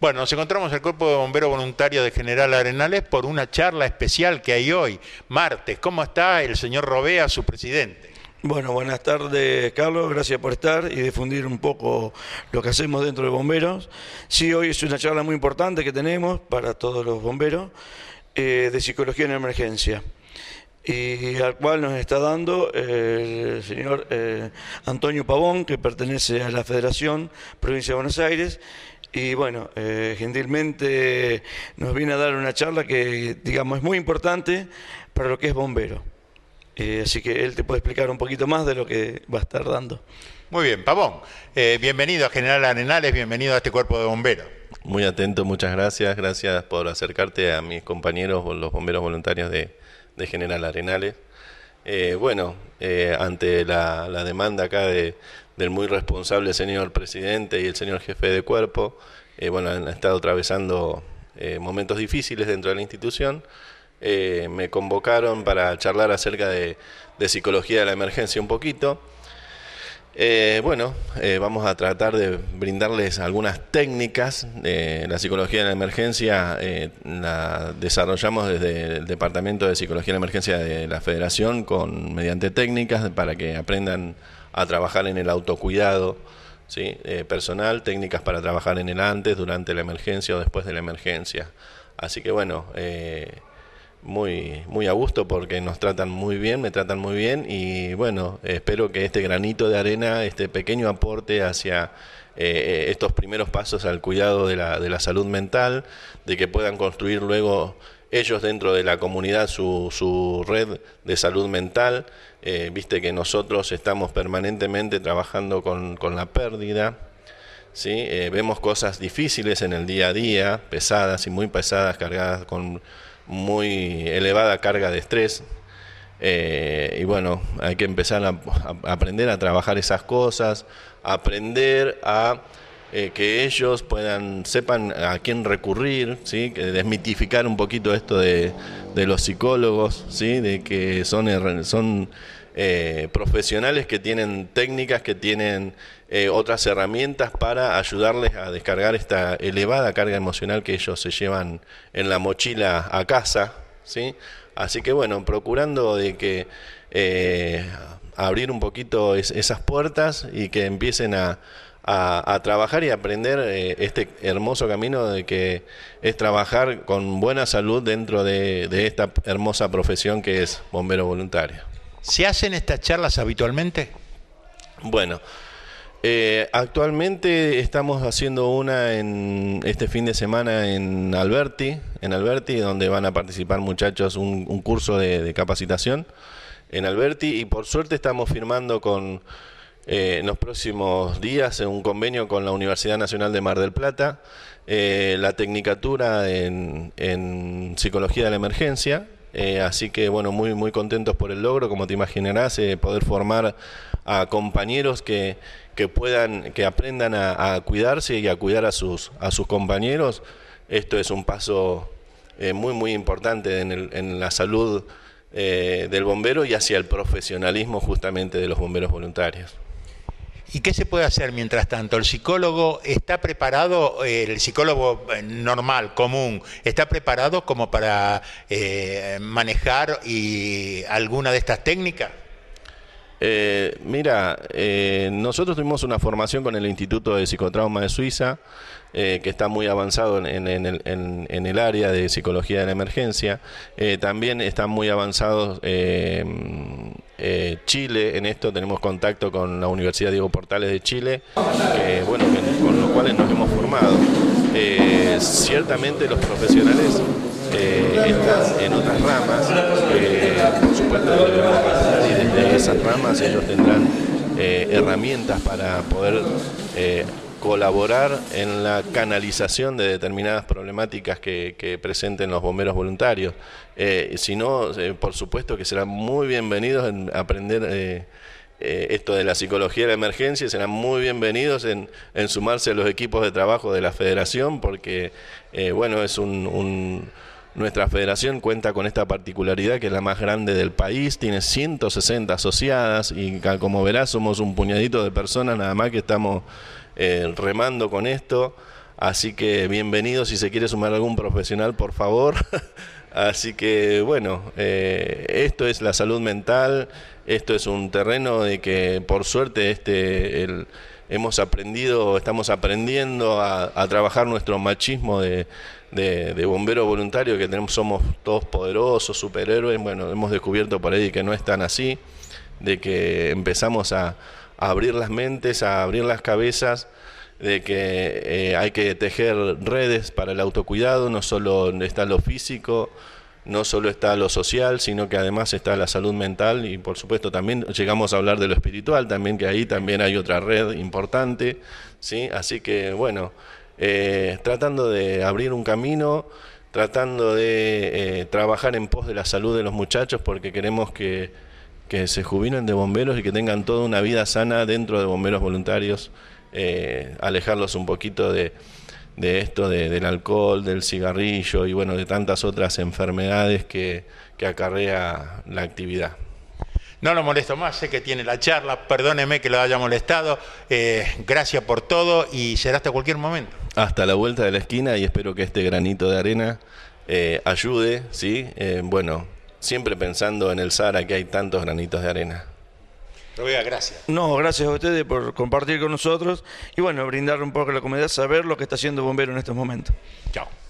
Bueno, nos encontramos en el Cuerpo de Bomberos Voluntario de General Arenales por una charla especial que hay hoy, martes. ¿Cómo está el señor Robea, su presidente? Bueno, buenas tardes, Carlos. Gracias por estar y difundir un poco lo que hacemos dentro de Bomberos. Sí, hoy es una charla muy importante que tenemos para todos los bomberos eh, de psicología en emergencia y al cual nos está dando el señor eh, Antonio Pavón, que pertenece a la Federación Provincia de Buenos Aires, y bueno, eh, gentilmente nos viene a dar una charla que, digamos, es muy importante para lo que es bombero. Eh, así que él te puede explicar un poquito más de lo que va a estar dando. Muy bien, Pavón, eh, bienvenido a General Arenales, bienvenido a este cuerpo de bomberos. Muy atento, muchas gracias, gracias por acercarte a mis compañeros, los bomberos voluntarios de General Arenales. Eh, bueno, eh, ante la, demanda acá de, del muy responsable señor presidente y el señor jefe de cuerpo, eh, bueno, han estado atravesando momentos difíciles dentro de la institución. me convocaron para charlar acerca de psicología de la emergencia un poquito. Eh, bueno, eh, vamos a tratar de brindarles algunas técnicas. de la psicología de la emergencia eh, la desarrollamos desde el Departamento de Psicología de la Emergencia de la Federación con, mediante técnicas para que aprendan a trabajar en el autocuidado ¿sí? personal, técnicas para trabajar en el antes, durante la emergencia o después de la emergencia. Así que bueno, muy, muy a gusto porque nos tratan muy bien, me tratan muy bien y bueno, espero que este granito de arena, este pequeño aporte hacia eh, estos primeros pasos al cuidado de la, de la salud mental, de que puedan construir luego ellos dentro de la comunidad su, su red de salud mental. Eh, viste que nosotros estamos permanentemente trabajando con, la pérdida. Eh, vemos cosas difíciles en el día a día, pesadas y muy pesadas, cargadas con muy elevada carga de estrés. Eh, y bueno, hay que empezar a, aprender a trabajar esas cosas, aprender a eh, que ellos puedan, sepan a quién recurrir, ¿sí? desmitificar un poquito esto de, los psicólogos, ¿sí? de que son, son eh, profesionales que tienen técnicas, que tienen eh, otras herramientas para ayudarles a descargar esta elevada carga emocional que ellos se llevan en la mochila a casa, ¿sí? Así que bueno, procurando de que eh, abrir un poquito esas puertas y que empiecen a, trabajar y aprender eh, este hermoso camino de que es trabajar con buena salud dentro de, de esta hermosa profesión que es bombero voluntario. ¿Se hacen estas charlas habitualmente? Bueno, eh, actualmente estamos haciendo una en este fin de semana en Alberti, en Alberti, donde van a participar muchachos un, curso de, capacitación en Alberti y por suerte estamos firmando con eh, en los próximos días un convenio con la Universidad Nacional de Mar del Plata, eh, la Tecnicatura en Psicología de la Emergencia, eh, así que bueno, muy, muy contentos por el logro, como te imaginarás, eh, poder formar a compañeros que, que puedan, que aprendan a, cuidarse y a cuidar a sus, a sus compañeros. Esto es un paso eh, muy, muy importante en la salud del bombero y hacia el profesionalismo justamente de los bomberos voluntarios. ¿Y qué se puede hacer mientras tanto? ¿El psicólogo está preparado, el psicólogo eh, normal, común, está preparado como para eh, manejar y alguna de estas técnicas? Eh, mira, nosotros tuvimos una formación con el Instituto de Psicotrauma de Suiza, que está muy avanzado en, el, área de psicología de la emergencia. también están muy avanzados eh, Chile en esto, tenemos contacto con la Universidad Diego Portales de Chile, bueno, con los cuales nos hemos formado. Eh, ciertamente los profesionales eh, están en otras ramas, por supuesto y desde esas ramas ellos tendrán herramientas para poder colaborar en la canalización de determinadas problemáticas que, presenten los bomberos voluntarios. sino eh, si no, eh, por supuesto que serán muy bienvenidos en aprender eh, esto de la psicología de la emergencia, serán muy bienvenidos en, sumarse a los equipos de trabajo de la federación, porque, bueno, es un, un nuestra federación cuenta con esta particularidad que es la más grande del país, tiene 160 asociadas y como verás somos un puñadito de personas nada más que estamos eh, remando con esto. Así que bienvenido si se quiere sumar algún profesional, por favor. Así que bueno, eh, esto es la salud mental, esto es un terreno de que por suerte este, hemos aprendido, estamos aprendiendo a, trabajar nuestro machismo de, bombero voluntario, que tenemos, somos todos poderosos, superhéroes, bueno, hemos descubierto por ahí que no es tan así, de que empezamos a abrir las mentes, a abrir las cabezas de que eh, hay que tejer redes para el autocuidado, no solo está lo físico, no solo está lo social, sino que además está la salud mental y por supuesto también llegamos a hablar de lo espiritual, también que ahí también hay otra red importante, ¿sí? Así que bueno, eh, tratando de abrir un camino, tratando de eh, trabajar en pos de la salud de los muchachos porque queremos que, que se jubilen de bomberos y que tengan toda una vida sana dentro de bomberos voluntarios eh, alejarlos un poquito de, esto del alcohol, del cigarrillo y bueno, de tantas otras enfermedades que, acarrea la actividad. No lo molesto más, sé que tiene la charla, perdóneme que lo haya molestado, eh, gracias por todo y será hasta cualquier momento. Hasta la vuelta de la esquina y espero que este granito de arena eh, ayude, ¿sí? bueno, siempre pensando en el SARA que hay tantos granitos de arena gracias. No, gracias a ustedes por compartir con nosotros y bueno, brindar un poco la comunidad, saber lo que está haciendo Bombero en estos momentos. Chao.